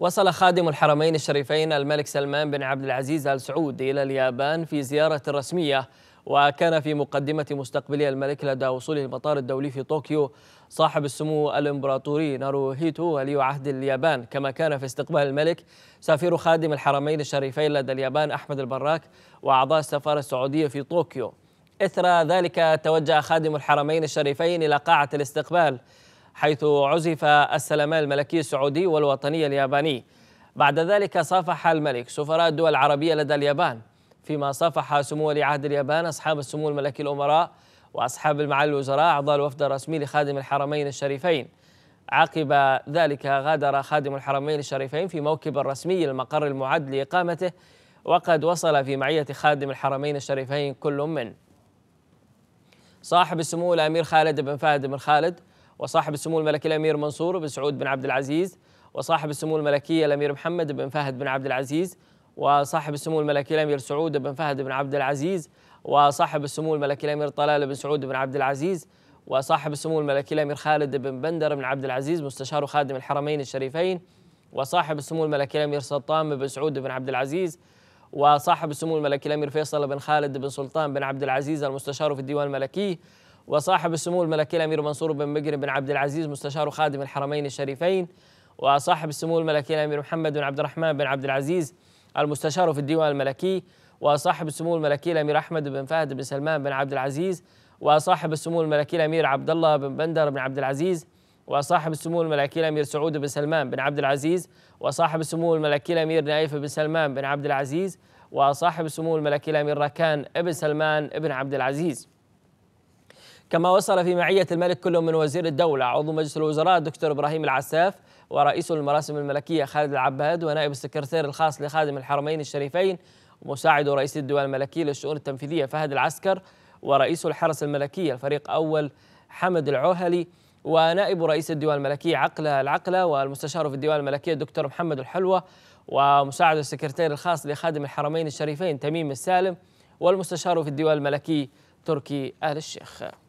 وصل خادم الحرمين الشريفين الملك سلمان بن عبد العزيز ال سعود إلى اليابان في زيارة رسمية وكان في مقدمة مستقبلي الملك لدى وصوله المطار الدولي في طوكيو صاحب السمو الإمبراطوري ناروهيتو ولي عهد اليابان كما كان في استقبال الملك سفير خادم الحرمين الشريفين لدى اليابان أحمد البراك وأعضاء السفارة السعودية في طوكيو إثر ذلك توجه خادم الحرمين الشريفين إلى قاعة الاستقبال حيث عزف السلمان الملكي السعودي والوطني الياباني بعد ذلك صافح الملك سفراء الدول العربية لدى اليابان فيما صافح سمو ولي عهد اليابان أصحاب السمو الملكي الأمراء وأصحاب المعالي الوزراء أعضاء الوفد الرسمي لخادم الحرمين الشريفين عقب ذلك غادر خادم الحرمين الشريفين في موكب رسمي المقر المعد لإقامته وقد وصل في معية خادم الحرمين الشريفين كل من صاحب السمو الأمير خالد بن فهد بن خالد وصاحب السمو الملكي الامير منصور بن سعود بن عبد العزيز وصاحب السمو الملكي الامير محمد بن فهد بن عبد العزيز وصاحب السمو الملكي الامير سعود بن فهد بن عبد العزيز وصاحب السمو الملكي الامير طلال بن سعود بن عبد العزيز وصاحب السمو الملكي الامير خالد بن بندر بن عبد العزيز مستشار خادم الحرمين الشريفين وصاحب السمو الملكي الامير سلطان بن سعود بن عبد العزيز وصاحب السمو الملكي الامير فيصل بن خالد بن سلطان بن عبد العزيز المستشار في الديوان الملكي وصاحب السمو الملكي الامير منصور بن بكر بن عبد العزيز مستشار خادم الحرمين الشريفين وصاحب السمو الملكي الامير محمد بن عبد الرحمن بن عبد العزيز المستشار في الديوان الملكي وصاحب السمو الملكي الامير احمد بن فهد بن سلمان بن عبد العزيز وصاحب السمو الملكي الامير عبد الله بن بندر بن عبد العزيز وصاحب السمو الملكي الامير سعود بن سلمان بن عبد العزيز وصاحب السمو الملكي الامير نايف بن سلمان بن عبد العزيز وصاحب السمو الملكي الامير ركان بن سلمان بن عبد العزيز كما وصل في معية الملك كل من وزير الدولة عضو مجلس الوزراء دكتور إبراهيم العساف ورئيس المراسم الملكية خالد العباد ونائب السكرتير الخاص لخادم الحرمين الشريفين ومساعد رئيس الديوان الملكي للشؤون التنفيذية فهد العسكر ورئيس الحرس الملكي الفريق أول حمد العوهلي ونائب رئيس الديوان الملكي عقلة العقلة والمستشار في الديوان الملكي الدكتور محمد الحلوة ومساعد السكرتير الخاص لخادم الحرمين الشريفين تميم السالم والمستشار في الديوان الملكي تركي آل الشيخ